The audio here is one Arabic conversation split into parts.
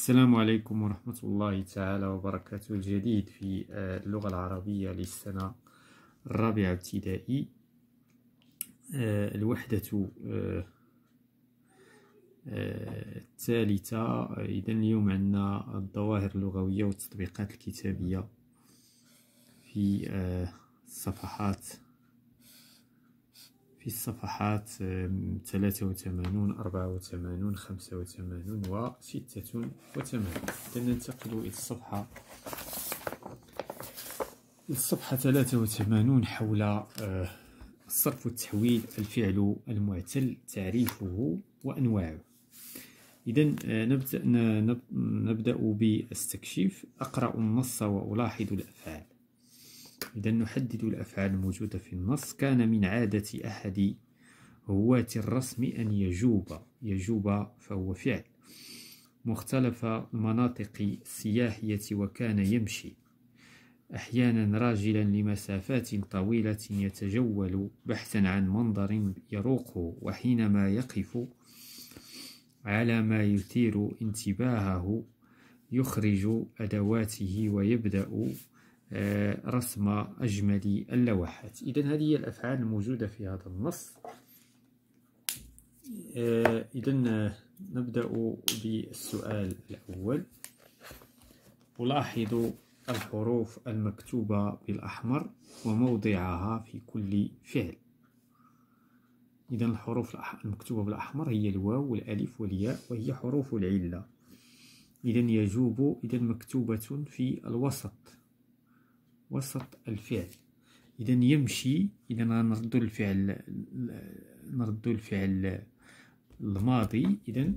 السلام عليكم ورحمة الله تعالى وبركاته الجديد في آه، اللغة العربية للسنة الرابعة ابتدائي آه، الوحدة آه، الثالثة إذا اليوم عندنا الظواهر اللغوية والتطبيقات الكتابية في الصفحات في الصفحات 83 84 85 و 86 لننتقل إلى الصفحة الصفحة 83 حول الصرف آه، والتحويل الفعل المعتل تعريفه وأنواعه إذا آه، نبدأ, نبدأ باستكشيف أقرأ النص وألاحظ الأفعال إذا نحدد الأفعال الموجودة في النص كان من عادة أحد هواة الرسم أن يجوب يجوب فهو فعل مختلف المناطق السياحية وكان يمشي أحيانا راجلا لمسافات طويلة يتجول بحثا عن منظر يروقه وحينما يقف على ما يثير انتباهه يخرج أدواته ويبدأ آه، رسم أجمل اللوحات إذا هذه هي الأفعال الموجودة في هذا النص آه، إذا نبدأ بالسؤال الأول ألاحظ الحروف المكتوبة بالأحمر وموضعها في كل فعل إذا الحروف المكتوبة بالأحمر هي الواو والألف والياء وهي حروف العلة إذا يجوب إذا مكتوبة في الوسط وسط الفعل اذا يمشي اذا غنردو الفعل نردو الفعل الماضي اذا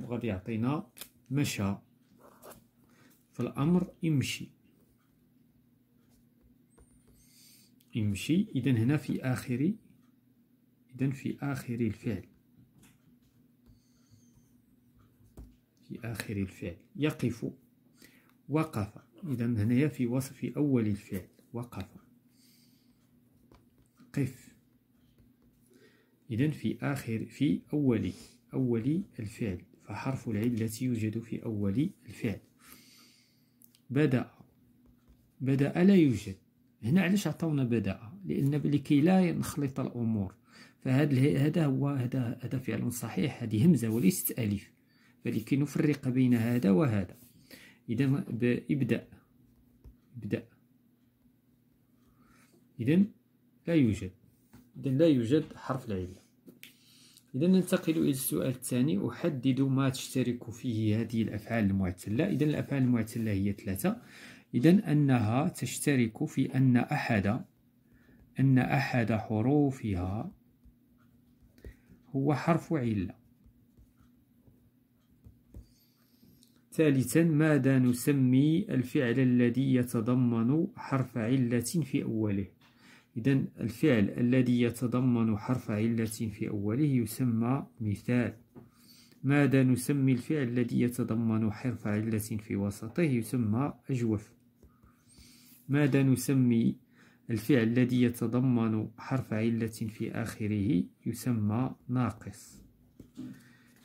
وغادي يعطينا مشى فالامر يمشي يمشي اذا هنا في اخر اذا في اخر الفعل في اخر الفعل يقف وقف إذا هنايا في وصف أول الفعل وقف قف إذا في آخر في أول أول الفعل فحرف العلة يوجد في أول الفعل بدأ بدأ لا يوجد هنا علاش عطاونا بدأ لأن لكي لا نخلط الأمور فهذا هذا هو هذا هذا فعل صحيح هذه همزة وليست ألف فلكي نفرق بين هذا وهذا إذا بإبدأ إبدأ إذا لا يوجد إذا لا يوجد حرف العلة إذا ننتقل إلى السؤال الثاني أحدد ما تشترك فيه هذه الأفعال المعتلة إذا الأفعال المعتلة هي ثلاثة إذا أنها تشترك في أن أحد أن أحد حروفها هو حرف علة ثالثا ماذا نسمي الفعل الذي يتضمن حرف علة في أوله إذا الفعل الذي يتضمن حرف علة في أوله يسمى مثال ماذا نسمي الفعل الذي يتضمن حرف علة في وسطه يسمى أجوف ماذا نسمي الفعل الذي يتضمن حرف علة في آخره يسمى ناقص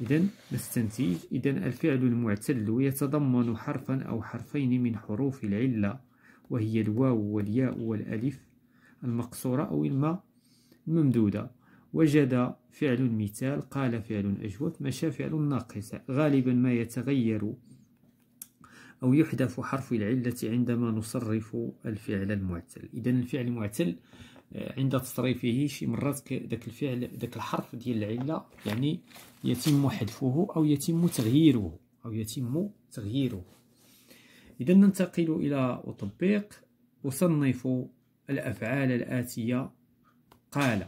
إذا نستنتج إذا الفعل المعتل يتضمن حرفا أو حرفين من حروف العلة وهي الواو والياء والألف المقصورة أو الماء الممدودة وجد فعل مثال قال فعل أجوف مشى فعل ناقص غالبا ما يتغير أو يحذف حرف العلة عندما نصرف الفعل المعتل إذا الفعل المعتل آه، عند تصريفه شي مرات داك الفعل داك الحرف ديال العله يعني يتم حذفه او يتم تغييره او يتم تغييره اذا ننتقل الى تطبيق اصنف الافعال الاتيه قال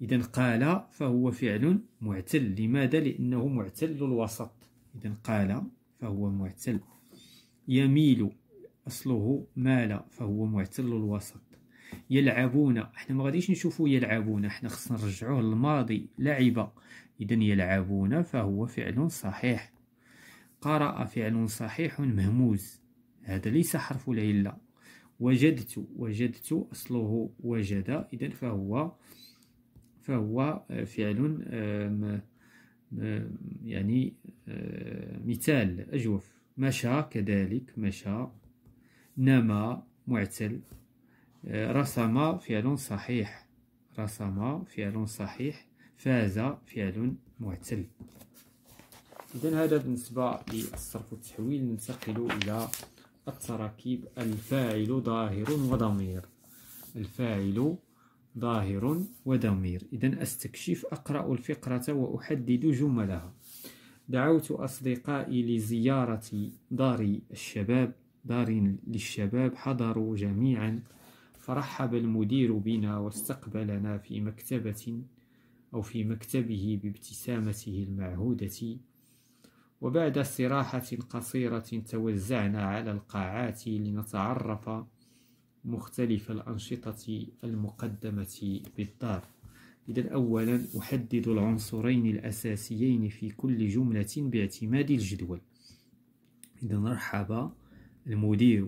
اذا قال فهو فعل معتل لماذا لانه معتل الوسط اذا قال فهو معتل يميل اصله مال فهو معتل الوسط يلعبون احنا ما غاديش نشوفوا يلعبون احنا خصنا نرجعوه للماضي لعب اذا يلعبون فهو فعل صحيح قرأ فعل صحيح مهموز هذا ليس حرف ليلة وجدت وجدت أصله وجد إذا فهو فهو فعل يعني مثال أجوف مشى كذلك مشى نما معتل آه، رسم فعل صحيح رسم فعل صحيح فاز فعل معتل إذا هذا بالنسبة للصرف والتحويل ننتقل إلى التراكيب الفاعل ظاهر وضمير الفاعل ظاهر وضمير إذا أستكشف أقرأ الفقرة وأحدد جملها دعوت أصدقائي لزيارة دار الشباب دار للشباب حضروا جميعا فرحب المدير بنا واستقبلنا في مكتبة أو في مكتبه بابتسامته المعهودة وبعد استراحة قصيرة توزعنا على القاعات لنتعرف مختلف الأنشطة المقدمة بالدار إذا أولا أحدد العنصرين الأساسيين في كل جملة باعتماد الجدول إذا رحب المدير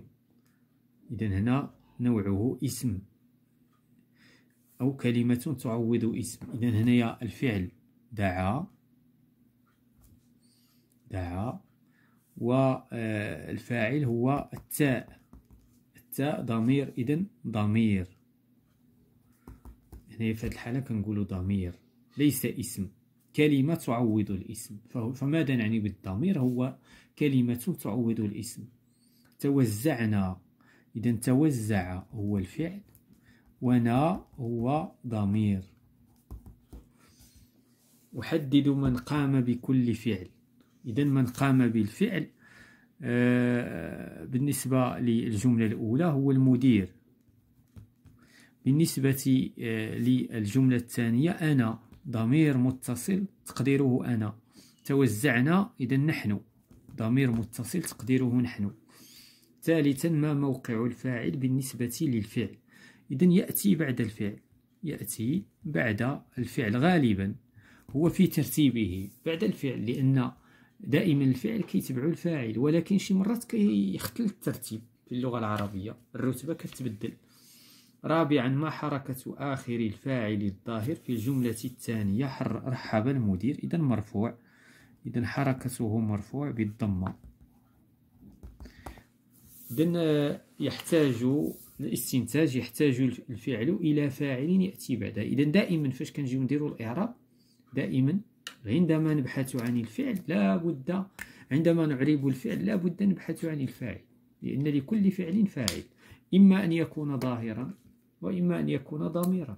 إذا هنا نوعه اسم أو كلمة تعوض اسم إذا هنايا الفعل دعا دعا والفاعل آه، هو التاء التاء ضمير إذا ضمير هنا في هذه الحالة كنقول ضمير ليس اسم كلمة تعوض الاسم فماذا نعني بالضمير هو كلمة تعوض الاسم توزعنا إذا توزع هو الفعل ونا هو ضمير أحدد من قام بكل فعل إذا من قام بالفعل آه، بالنسبة للجملة الأولى هو المدير بالنسبة آه، للجملة الثانية أنا ضمير متصل تقديره أنا توزعنا إذا نحن ضمير متصل تقديره نحن ثالثا ما موقع الفاعل بالنسبة للفعل إذا يأتي بعد الفعل يأتي بعد الفعل غالبا هو في ترتيبه بعد الفعل لأن دائما الفعل كيتبع الفاعل ولكن شي مرات كيختل الترتيب في اللغة العربية الرتبة كتبدل رابعا ما حركة آخر الفاعل الظاهر في الجملة الثانية رحب المدير إذا مرفوع إذا حركته مرفوع بالضمة إذا يحتاج الاستنتاج يحتاج الفعل إلى فاعل يأتي بعده إذا دائما فاش كنجيو نديرو الإعراب دائما عندما نبحث عن الفعل لا بد عندما نعرب الفعل لا بد نبحث عن الفاعل لأن لكل فعل فاعل إما أن يكون ظاهرا وإما أن يكون ضميرا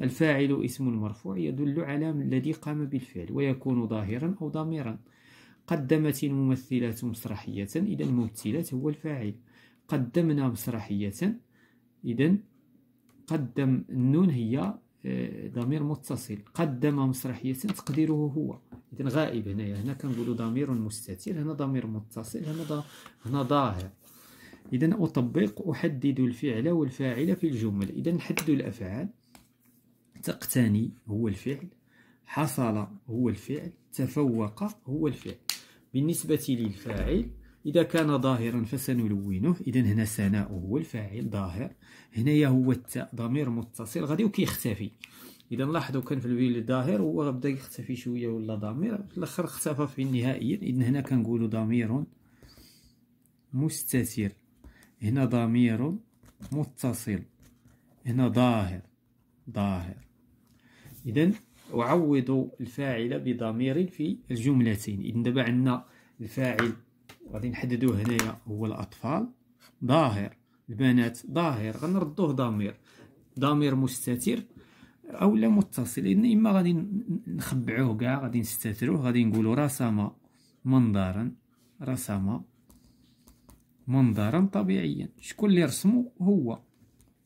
الفاعل اسم مرفوع يدل على الذي قام بالفعل ويكون ظاهرا أو ضميرا قدمت الممثلات مسرحية إذا الممثلات هو الفاعل قدمنا مسرحية إذا قدم النون هي آه، ضمير متصل قدم مسرحية تقديره هو إذا غائب هنايا هنا كنقولوا ضمير مستتر هنا ضمير متصل هنا دا هنا ظاهر إذا أطبق أحدد الفعل والفاعل في الجمل إذا نحدد الأفعال تقتني هو الفعل حصل هو الفعل تفوق هو الفعل بالنسبة للفاعل إذا كان ظاهرا فسنلونه إذا هنا سناء هو الفاعل ظاهر هنايا هو التاء ضمير متصل غادي وكيختفي إذا لاحظوا كان في الويل الظاهر هو بدا يختفي شوية ولا ضمير في الآخر اختفى في نهائيا إذا هنا كنقولوا ضمير مستتر هنا ضمير متصل هنا ظاهر ظاهر إذا وعوضوا الفاعل بضمير في الجملتين إذن دابا عندنا الفاعل غادي نحددوه هنايا هو الأطفال ظاهر البنات ظاهر غنردوه ضمير ضمير مستتر او لا متصل إذن اما غادي نخبعوه كاع غادي نستتروه غادي نقولوا رسم منظرا رسم منظرا طبيعيا شكون اللي رسمو هو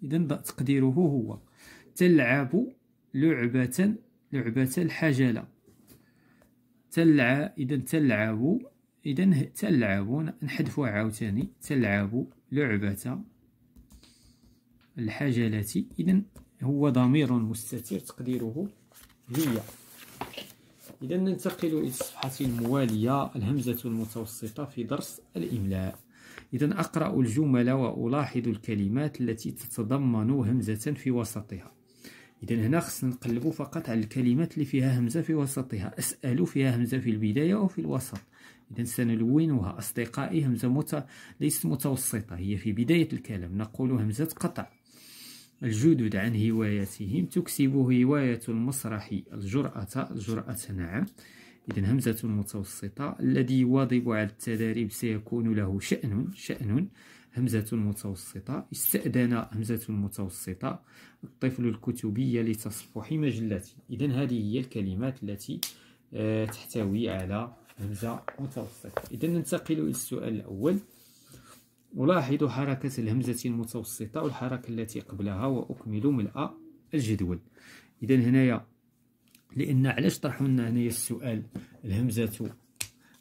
اذا تقديره هو تلعب لعبه لعبة الحجلة تلعب إذا تلعب إذا تلعب نحذفوها عاوتاني تلعب لعبة الحجلة إذا هو ضمير مستتر تقديره هي إذا ننتقل إلى الصفحة الموالية الهمزة المتوسطة في درس الإملاء إذا أقرأ الجمل وألاحظ الكلمات التي تتضمن همزة في وسطها إذا هنا خصنا نقلبو فقط على الكلمات اللي فيها همزة في وسطها أسأل فيها همزة في البداية وفي الوسط إذا سنلونها أصدقائي همزة مت... ليست متوسطة هي في بداية الكلام نقول همزة قطع الجدد عن هواياتهم تكسب هواية المسرح الجرأة الجرأة نعم إذا همزة متوسطة الذي يواظب على التدريب سيكون له شأن شأن همزة متوسطة استأذن همزة متوسطة الطفل الكتبية لتصفح مجلتي إذا هذه هي الكلمات التي آه، تحتوي على همزة متوسطة إذا ننتقل إلى السؤال الأول ألاحظ حركة الهمزة المتوسطة والحركة التي قبلها وأكمل ملء الجدول إذا هنايا لأن علاش طرحوا لنا هنايا السؤال الهمزة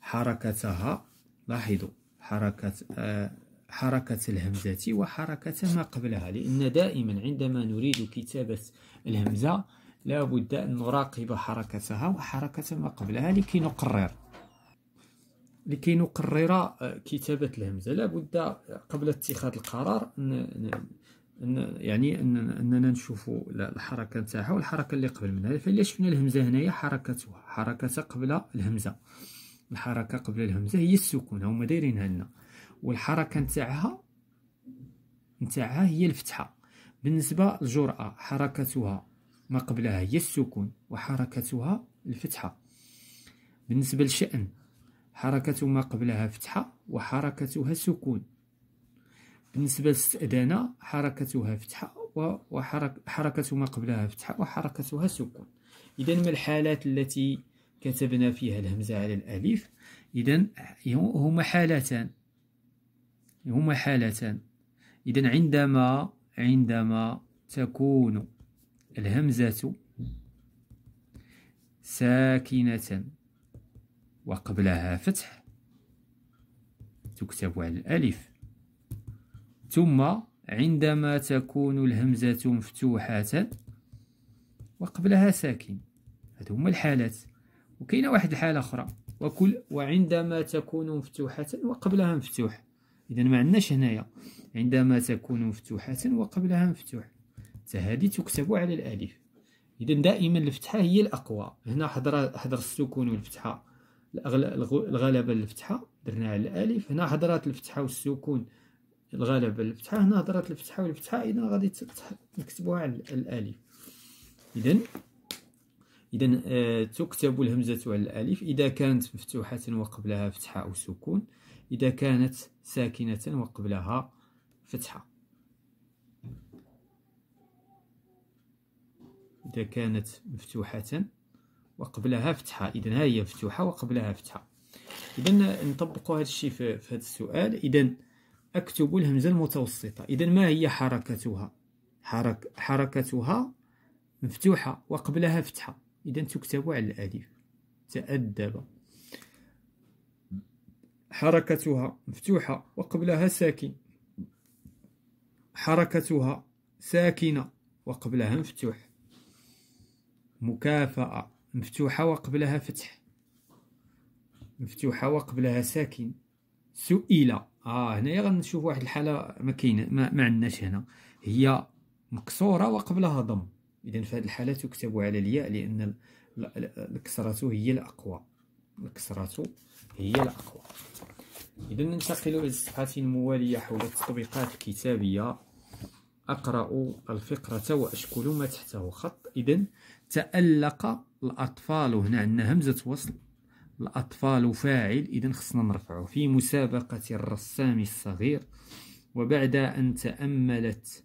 حركتها لاحظوا حركة آه حركة الهمزة وحركة ما قبلها لأن دائما عندما نريد كتابة الهمزة لا بد أن نراقب حركتها وحركة ما قبلها لكي نقرر لكي نقرر كتابة الهمزة لا بد قبل اتخاذ القرار أن يعني أننا نشوف الحركة نتاعها والحركة اللي قبل منها فإلا شفنا الهمزة هنايا حركتها حركة قبل الهمزة الحركة قبل الهمزة هي السكون هما دايرينها لنا والحركه نتاعها نتاعها هي الفتحه بالنسبه للجراه حركتها ما قبلها هي السكون وحركتها الفتحه بالنسبه للشان حركه ما قبلها فتحه وحركتها سكون بالنسبه للاستئذانه حركتها فتحه وحركه ما قبلها فتحه وحركتها سكون اذا ما الحالات التي كتبنا فيها الهمزه على الالف اذا هما حالتان هما حالتان إذا عندما عندما تكون الهمزة ساكنة وقبلها فتح تكتب على الألف ثم عندما تكون الهمزة مفتوحة وقبلها ساكن هذه هما الحالات وكاينه واحد الحالة أخرى وكل وعندما تكون مفتوحة وقبلها مفتوح اذا ما عندناش هنايا عندما تكون مفتوحة وقبلها مفتوح فهذه تكتب على الالف اذا دائما الفتحة هي الاقوى هنا حضر حضر السكون والفتحة الغلبة الفتحة درنا على الالف هنا حضرات الفتحة والسكون الغلبة الفتحة هنا حضرات الفتحة والفتحة اذا غادي نكتبوها على الالف اذا إذا آه، تكتب الهمزة على الألف إذا كانت مفتوحة وقبلها فتحة أو سكون إذا كانت ساكنة وقبلها فتحة إذا كانت مفتوحة وقبلها فتحة إذا ها هي مفتوحة وقبلها فتحة إذا نطبق هذا الشيء في هذا السؤال إذا أكتب الهمزة المتوسطة إذا ما هي حركتها حرك حركتها مفتوحة وقبلها فتحة إذا تكتب على الألف تأدب حركتها مفتوحة وقبلها ساكن حركتها ساكنة وقبلها مفتوح مكافأة مفتوحة وقبلها فتح مفتوحة وقبلها ساكن سئلة اه هنايا غنشوف واحد الحالة ما كاين ما عندناش هنا هي مكسورة وقبلها ضم اذا في هذه الحالة تكتب على الياء لان الكسرة هي الاقوى الكسرة هي الأقوى إذا ننتقل إلى الصفحة الموالية حول التطبيقات الكتابية أقرأ الفقرة وأشكل ما تحته خط إذا تألق الأطفال هنا عندنا همزة وصل الأطفال فاعل إذا خصنا نرفعه في مسابقة الرسام الصغير وبعد أن تأملت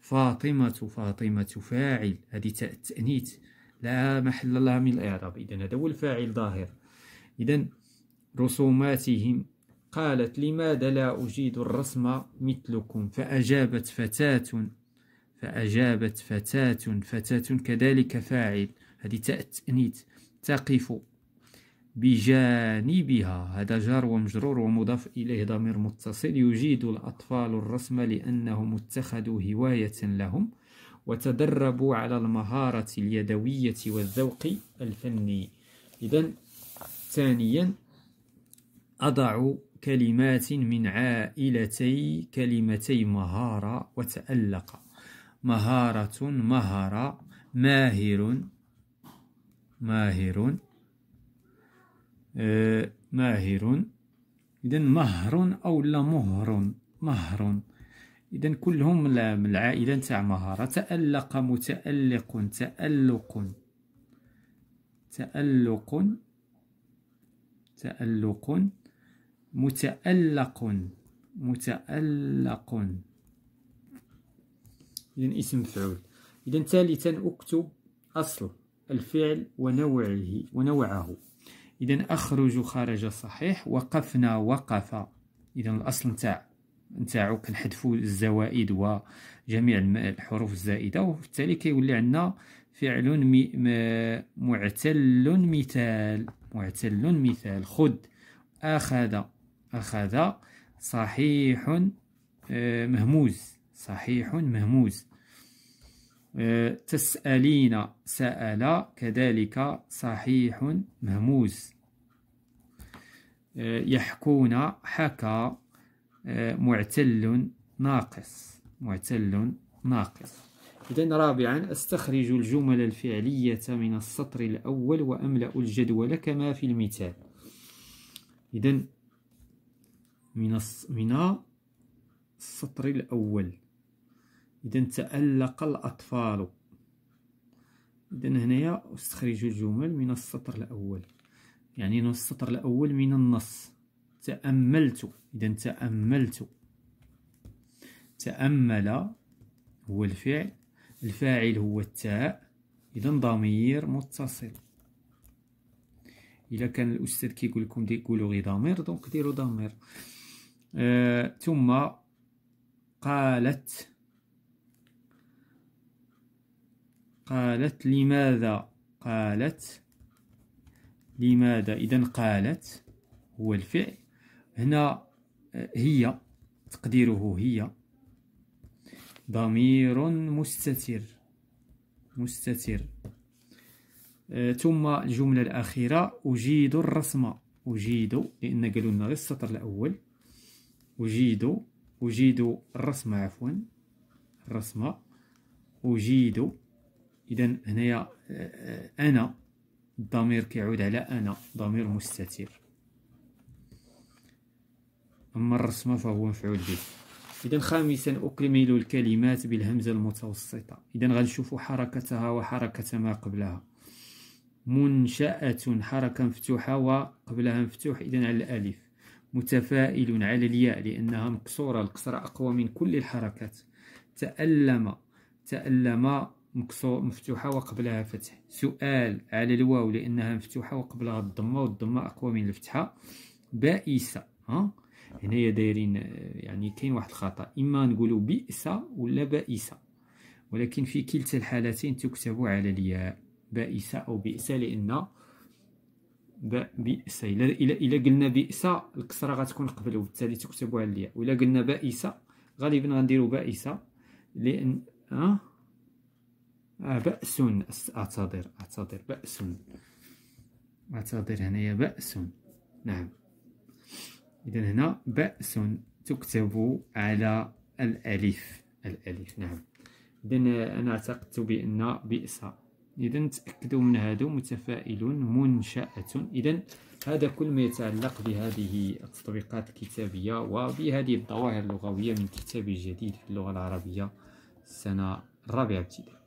فاطمة فاطمة فاعل هذه تأنيث لا محل لها من الإعراب إذا هذا هو الفاعل ظاهر إذا رسوماتهم قالت لماذا لا أجيد الرسم مثلكم فأجابت فتاة فأجابت فتاة فتاة كذلك فاعل هذه تأتنيت تقف بجانبها هذا جار ومجرور ومضاف إليه ضمير متصل يجيد الأطفال الرسم لأنهم اتخذوا هواية لهم وتدربوا على المهارة اليدوية والذوق الفني إذا ثانيا أضع كلمات من عائلتي كلمتي مهارة وتألق مهارة مهارة ماهر ماهر آه، ماهر إذا مهر أو لا مهر مهر إذا كلهم من العائلة نتاع مهارة تألق متألق تألق تألق تألق متألق متألق إذا اسم مفعول إذا ثالثا أكتب أصل الفعل ونوعه ونوعه إذا أخرج خرج صحيح وقفنا وقف إذا الأصل نتاع نتاعو كنحذفوا الزوائد وجميع الحروف الزائدة وبالتالي كيولي عندنا فعل معتل مثال معتل مثال خذ أخذ أخذ صحيح آه، مهموز صحيح مهموز آه، تسألين سأل كذلك صحيح مهموز آه، يحكون حكى معتل ناقص معتل ناقص إذا رابعا أستخرج الجمل الفعلية من السطر الأول وأملأ الجدول كما في المثال إذا من من السطر الأول إذا تألق الأطفال إذا هنايا استخرجوا الجمل من السطر الأول يعني من السطر الأول من النص تأملت إذا تأملت تأمل هو الفعل الفاعل هو التاء إذا ضمير متصل إذا كان الأستاذ كيقول لكم ديروا غير ضمير دونك ديروا ضمير آه، ثم قالت قالت لماذا قالت لماذا إذا قالت هو الفعل هنا آه، هي تقديره هي ضمير مستتر مستتر آه، ثم الجملة الأخيرة أجيد الرسمة أجيد لأن قالوا لنا غير السطر الأول أجيد أجيد الرسمة عفوا الرسمة أجيد إذا هنايا آه، آه، أنا الضمير كيعود على أنا ضمير مستتر أما الرسمة فهو مفعول به إذا خامسا أكمل الكلمات بالهمزة المتوسطة إذا غنشوف حركتها وحركة ما قبلها منشأة حركة مفتوحة وقبلها مفتوح إذا على الألف متفائل على الياء لأنها مكسورة القصرة أقوى من كل الحركات تألم تألم مكسور مفتوحة وقبلها فتح سؤال على الواو لأنها مفتوحة وقبلها الضمة والضمة أقوى من الفتحة بائسة ها هنايا دايرين يعني كاين واحد الخطأ إما نقولوا بئسة ولا بائسة ولكن في كلتا الحالتين تكتب على الياء بائسة أو بئسة لأن بئس الى الى قلنا بئس الكسره غتكون قبل وبالتالي تكتبوها على الياء والى قلنا بائسه غالبا غنديرو بائسه لان ها آه بأس أعتذر أعتذر بأس أعتذر هنايا بأس نعم إذا هنا بأس تكتب على الألف الألف نعم إذا أنا اعتقدت بأن بئس اذا تاكدوا من هادو متفائل منشاه اذا هذا كل ما يتعلق بهذه التطبيقات الكتابيه وبهذه الظواهر اللغويه من كتاب جديد في اللغه العربيه السنه الرابعه ابتدائي